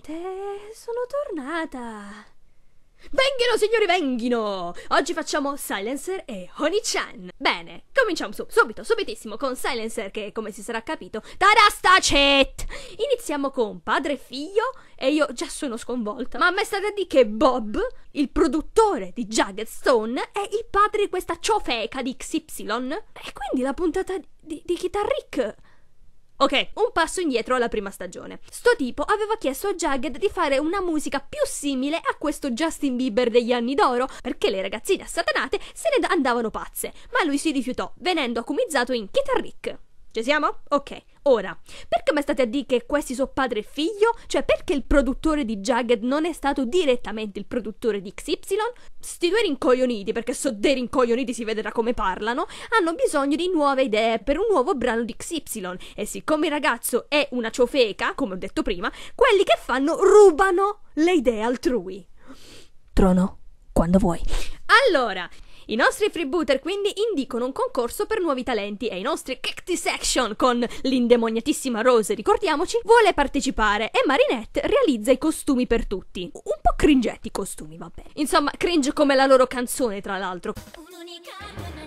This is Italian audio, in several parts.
Finalmente sono tornata. Venghino, signori, venghino! Oggi facciamo Silencer e Honey-chan. Bene, cominciamo su, subito, subitissimo, con Silencer che, come si sarà capito, Tarastacet! Iniziamo con padre e figlio, e io già sono sconvolta, ma a me è stata di che Bob, il produttore di Jagged Stone, è il padre di questa ciofeca di XY, e quindi la puntata di, di, di Guitar Rick Ok, un passo indietro alla prima stagione. Sto tipo aveva chiesto a Jagged di fare una musica più simile a questo Justin Bieber degli anni d'oro, perché le ragazzine assatanate se ne andavano pazze, ma lui si rifiutò, venendo accusato in Guitar Rick. Ci siamo? Ok, ora, perché mi state a dire che questi sono padre e figlio? Cioè, perché il produttore di Jagged non è stato direttamente il produttore di XY? Sti due rincoglioniti, perché so dei rincoglioniti si vede da come parlano, hanno bisogno di nuove idee per un nuovo brano di XY. E siccome il ragazzo è una ciofeca, come ho detto prima, quelli che fanno rubano le idee altrui. Trono, quando vuoi. Allora, i nostri freebooter quindi indicano un concorso per nuovi talenti e i nostri Cactus Action con l'indemoniatissima Rose, ricordiamoci, vuole partecipare e Marinette realizza i costumi per tutti. Un po' cringetti i costumi, vabbè. Insomma, cringe come la loro canzone, tra l'altro. Un'unica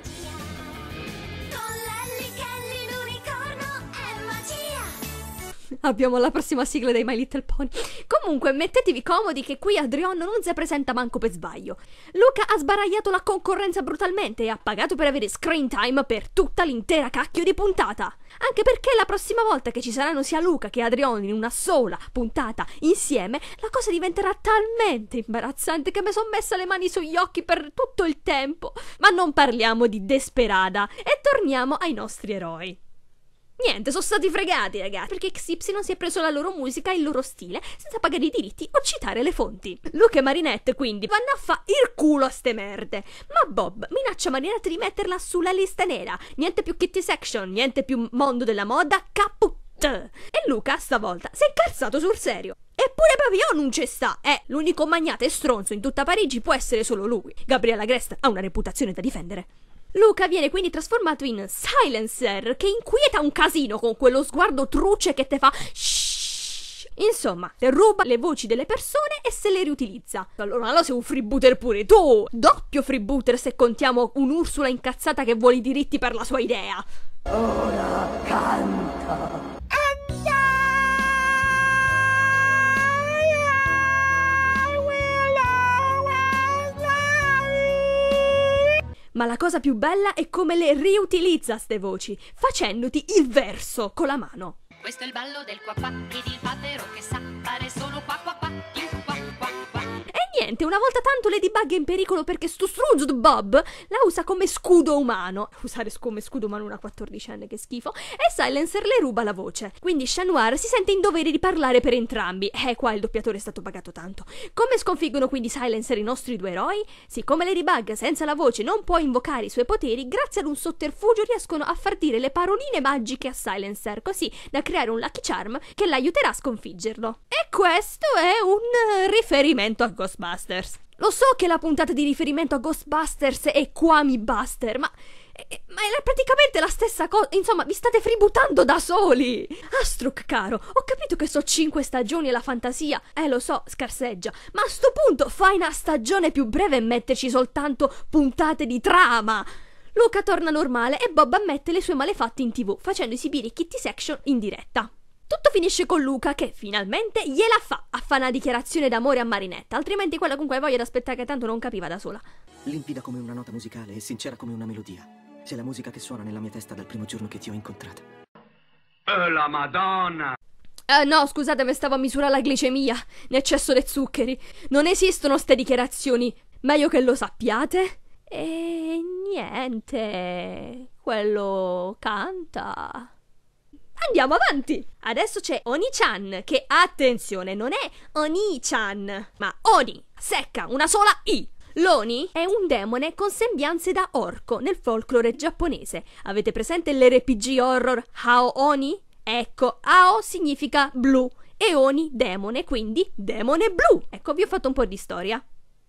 abbiamo la prossima sigla dei My Little Pony. Comunque, mettetevi comodi che qui Adrion non si presenta manco per sbaglio. Luca ha sbaragliato la concorrenza brutalmente e ha pagato per avere screen time per tutta l'intera cacchio di puntata. Anche perché la prossima volta che ci saranno sia Luca che Adrion in una sola puntata insieme, la cosa diventerà talmente imbarazzante che mi sono messa le mani sugli occhi per tutto il tempo. Ma non parliamo di Desperada e torniamo ai nostri eroi. Niente, sono stati fregati, ragazzi, perché XY si è preso la loro musica e il loro stile senza pagare i diritti o citare le fonti. Luca e Marinette, quindi, vanno a fa il culo a ste merde. Ma Bob minaccia Marinette di metterla sulla lista nera. Niente più kitty section, niente più mondo della moda, caput. E Luca stavolta si è incazzato sul serio. Eppure Pavillon non c'è sta, eh, l'unico magnate stronzo in tutta Parigi può essere solo lui. Gabriella Grest ha una reputazione da difendere. Luca viene quindi trasformato in Silencer, che inquieta un casino con quello sguardo truce che te fa shhh. Insomma, ruba le voci delle persone e se le riutilizza. Allora, allora sei un freebooter pure tu! Doppio freebooter se contiamo un'Ursula incazzata che vuole i diritti per la sua idea! Ora canta! Ma la cosa più bella è come le riutilizza ste voci, facendoti il verso con la mano. Questo è il ballo del qua il patero che sa fare solo qua niente, una volta tanto Ladybug è in pericolo perché sto Struzd Bob la usa come scudo umano. Usare come scudo umano una quattordicenne, che schifo. E Silencer le ruba la voce. Quindi Chanoir si sente in dovere di parlare per entrambi. Eh, qua il doppiatore è stato pagato tanto. Come sconfiggono quindi Silencer i nostri due eroi? Siccome Ladybug senza la voce non può invocare i suoi poteri, grazie ad un sotterfugio riescono a far dire le paroline magiche a Silencer, così da creare un Lucky Charm che l'aiuterà a sconfiggerlo. E questo è un riferimento a Ghostbusters. Ghostbusters. Lo so che la puntata di riferimento a Ghostbusters è Quami Buster, ma. Eh, ma è praticamente la stessa cosa. Insomma, vi state fributtando da soli. Astruc, caro, ho capito che so cinque stagioni e la fantasia. Eh, lo so, scarseggia. Ma a sto punto fai una stagione più breve e metterci soltanto puntate di trama. Luca torna normale e Bob ammette le sue malefatte in tv, facendo esibire Kitty Section in diretta. Tutto finisce con Luca che finalmente gliela fa a fare una dichiarazione d'amore a Marinetta, altrimenti quella con cui voglia aspettare che tanto non capiva da sola. Limpida come una nota musicale e sincera come una melodia. C'è la musica che suona nella mia testa dal primo giorno che ti ho incontrata. Oh, la Madonna! Eh, no, scusate, stavo a misurare la glicemia, in eccesso dei zuccheri. Non esistono ste dichiarazioni. Meglio che lo sappiate. E niente, quello canta. Andiamo avanti! Adesso c'è Oni-chan, che attenzione, non è Oni-chan, ma Oni, secca, una sola I. L'Oni è un demone con sembianze da orco nel folklore giapponese. Avete presente l'RPG horror Hao Oni? Ecco, Ao significa blu e Oni demone, quindi demone blu. Ecco, vi ho fatto un po' di storia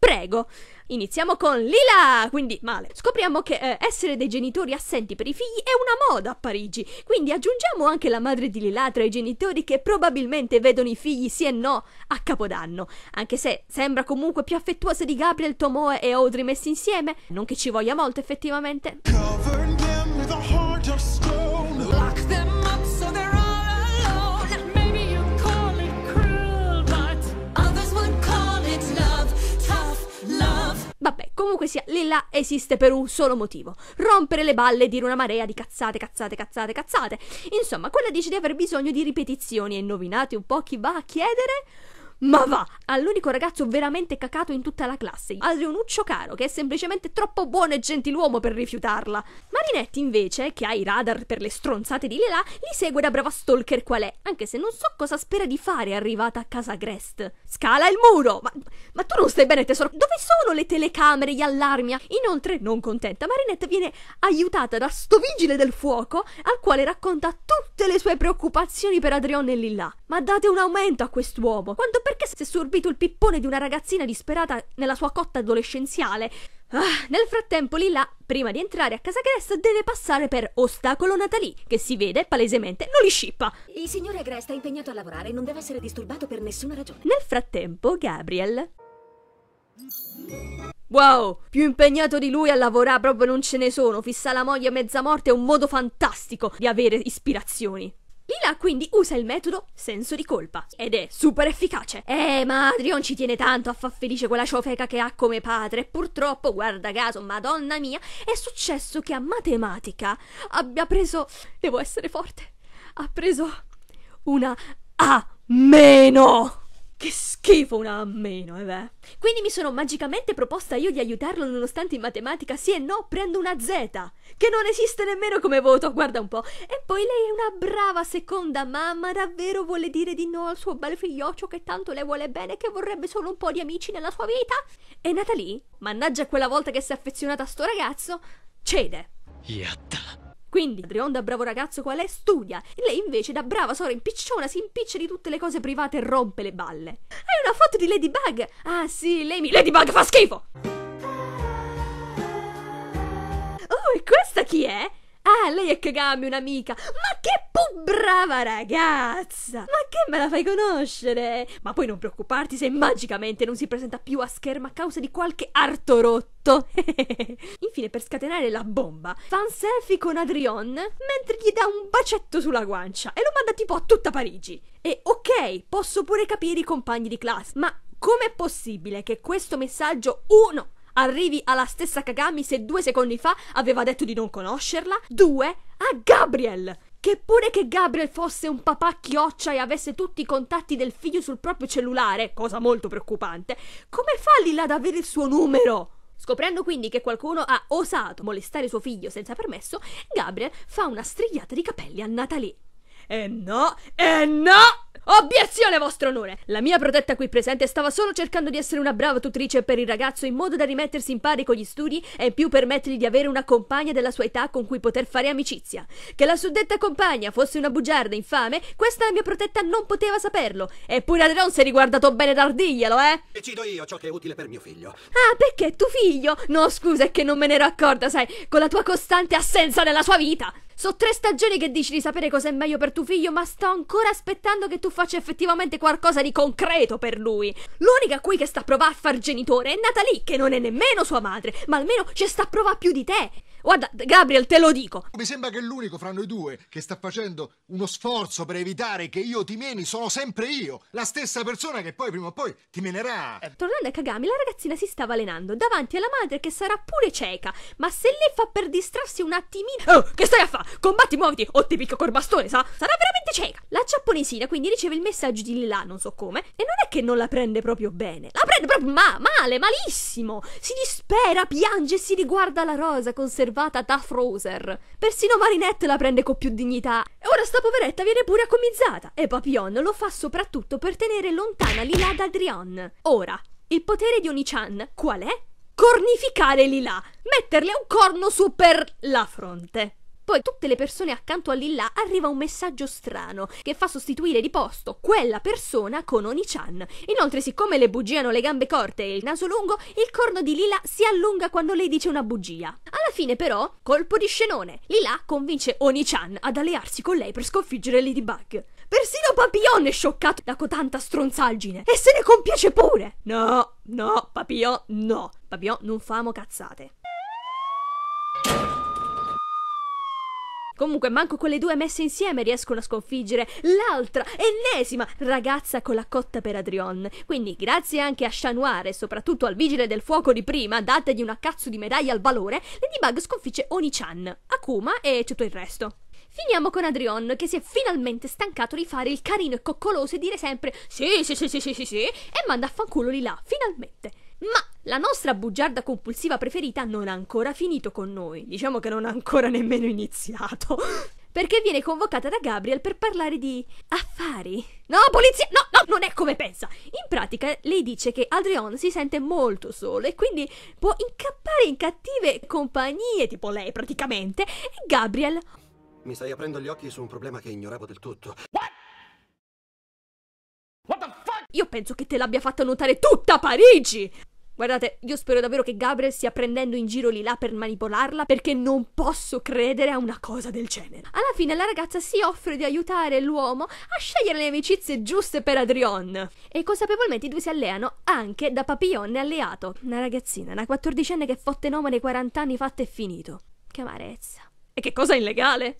prego. Iniziamo con Lila, quindi male. Scopriamo che eh, essere dei genitori assenti per i figli è una moda a Parigi, quindi aggiungiamo anche la madre di Lila tra i genitori che probabilmente vedono i figli sì e no a Capodanno, anche se sembra comunque più affettuosa di Gabriel, Tomoe e Audrey messi insieme, non che ci voglia molto effettivamente. Cover them with a heart of stone. Lock them Vabbè, comunque sia, Lilla esiste per un solo motivo: rompere le balle e dire una marea di cazzate, cazzate, cazzate, cazzate. Insomma, quella dice di aver bisogno di ripetizioni e indovinate un po' chi va a chiedere? Ma va! All'unico ragazzo veramente cacato in tutta la classe, Adrianuccio Caro, che è semplicemente troppo buono e gentiluomo per rifiutarla. Marinetti, invece, che ha i radar per le stronzate di Lelà, li segue da brava stalker qual è, anche se non so cosa spera di fare arrivata a casa Grest. Scala il muro! Ma, ma tu non stai bene, tesoro? Dove sono le telecamere, gli allarmi? Inoltre, non contenta, Marinette viene aiutata da sto vigile del fuoco, al quale racconta tutte le sue preoccupazioni per Adrione e Lilà. Ma date un aumento a quest'uomo! Quando perché si è sorbito il pippone di una ragazzina disperata nella sua cotta adolescenziale. Ah, nel frattempo Lilla, prima di entrare a casa Grest, deve passare per ostacolo Natalì, che si vede palesemente non li scippa. Il signore Grest è impegnato a lavorare e non deve essere disturbato per nessuna ragione. Nel frattempo, Gabriel... Wow, più impegnato di lui a lavorare proprio non ce ne sono. Fissa la moglie a mezza morte è un modo fantastico di avere ispirazioni. 2000, quindi usa il metodo senso di colpa. Ed è super efficace. Eh, ma Adrian ci tiene tanto a far felice quella ciofeca che ha come padre. Purtroppo, guarda caso, madonna mia, è successo che a matematica abbia preso... Devo essere forte. Ha preso una A meno. Che schifo una a meno, eh beh. Quindi mi sono magicamente proposta io di aiutarlo nonostante in matematica sì e no prendo una Z, che non esiste nemmeno come voto, guarda un po'. E poi lei è una brava seconda mamma, davvero vuole dire di no al suo bel figlioccio che tanto le vuole bene e che vorrebbe solo un po' di amici nella sua vita? E Natalie, mannaggia quella volta che si è affezionata a sto ragazzo, cede. Yatta. Quindi, Adrion da bravo ragazzo qual è, studia. E lei invece, da brava sora impicciona, si impiccia di tutte le cose private e rompe le balle. È una foto di Ladybug? Ah sì, lei mi... Ladybug fa schifo! Oh, e questa chi è? Ah, lei è Kagami, un'amica. Ma che pu brava ragazza! Ma che me la fai conoscere? Ma poi non preoccuparti se magicamente non si presenta più a scherma a causa di qualche arto rotto. Infine, per scatenare la bomba, fa un selfie con Adrion mentre gli dà un bacetto sulla guancia e lo manda tipo a tutta Parigi. E ok, posso pure capire i compagni di classe, ma com'è possibile che questo messaggio uno arrivi alla stessa Kagami se due secondi fa aveva detto di non conoscerla? Due, a Gabriel! Che pure che Gabriel fosse un papà chioccia e avesse tutti i contatti del figlio sul proprio cellulare, cosa molto preoccupante, come fa lì ad avere il suo numero? Scoprendo quindi che qualcuno ha osato molestare suo figlio senza permesso, Gabriel fa una strigliata di capelli a Natalie. E eh no, e eh no! Obiezione, vostro onore! La mia protetta qui presente stava solo cercando di essere una brava tutrice per il ragazzo in modo da rimettersi in pari con gli studi e in più permettergli di avere una compagna della sua età con cui poter fare amicizia. Che la suddetta compagna fosse una bugiarda infame, questa la mia protetta non poteva saperlo. Eppure Adron si è riguardato bene d'ardiglielo, eh! Decido io ciò che è utile per mio figlio. Ah, perché tuo figlio? No, scusa, è che non me ne ero accorta, sai, con la tua costante assenza nella sua vita! So tre stagioni che dici di sapere cosa è meglio per tuo figlio, ma sto ancora aspettando che tu faccia effettivamente qualcosa di concreto per lui. L'unica qui che sta a provare a far genitore è nata che non è nemmeno sua madre, ma almeno ci sta a provare più di te. Guarda, Gabriel, te lo dico. Mi sembra che l'unico fra noi due che sta facendo uno sforzo per evitare che io ti meni sono sempre io, la stessa persona che poi prima o poi ti menerà. Eh. Tornando a Kagami, la ragazzina si stava allenando davanti alla madre che sarà pure cieca, ma se lei fa per distrarsi un attimino... Oh, che stai a fare? Combatti, muoviti o ti picco col bastone, sa? Sarà veramente cieca. La giapponesina quindi riceve il messaggio di Lilà, non so come, e non è che non la prende proprio bene, la prende proprio ma male, malissimo. Si dispera, piange e si riguarda la rosa conservata salvata da Frozer. Persino Marinette la prende con più dignità. E ora sta poveretta viene pure accomizzata. E Papillon lo fa soprattutto per tenere lontana Lila da Adrian. Ora, il potere di Onichan qual è? Cornificare Lila, metterle un corno su per la fronte. Poi tutte le persone accanto a Lilla arriva un messaggio strano che fa sostituire di posto quella persona con Oni-chan. Inoltre, siccome le bugie hanno le gambe corte e il naso lungo, il corno di Lila si allunga quando lei dice una bugia. Alla fine, però, colpo di scenone. Lila convince Oni-chan ad allearsi con lei per sconfiggere Ladybug. Persino Papillon è scioccato da cotanta stronzaggine e se ne compiace pure. No, no, Papillon, no. Papillon non famo cazzate. Comunque, manco quelle due messe insieme riescono a sconfiggere l'altra, ennesima ragazza con la cotta per Adrion. Quindi, grazie anche a Chanoir e soprattutto al vigile del fuoco di prima, dategli una cazzo di medaglia al valore, Ladybug sconfigge Oni-chan, Akuma e tutto il resto. Finiamo con Adrion, che si è finalmente stancato di fare il carino e coccoloso e dire sempre sì, sì, sì, sì, sì, sì, sì, e manda a fanculo lì là, finalmente. Ma la nostra bugiarda compulsiva preferita non ha ancora finito con noi, diciamo che non ha ancora nemmeno iniziato. Perché viene convocata da Gabriel per parlare di affari. No, polizia! No, no, non è come pensa! In pratica, lei dice che Adrian si sente molto solo e quindi può incappare in cattive compagnie, tipo lei praticamente, e Gabriel. Mi stai aprendo gli occhi su un problema che ignoravo del tutto. What? What the fuck? Io penso che te l'abbia fatta notare tutta Parigi! Guardate, io spero davvero che Gabriel stia prendendo in giro Lila per manipolarla perché non posso credere a una cosa del genere. Alla fine la ragazza si offre di aiutare l'uomo a scegliere le amicizie giuste per Adrion. E consapevolmente i due si alleano anche da papillonne alleato. Una ragazzina, una quattordicenne che fotte nome dei 40 anni fatta e finito. Che amarezza. E che cosa illegale?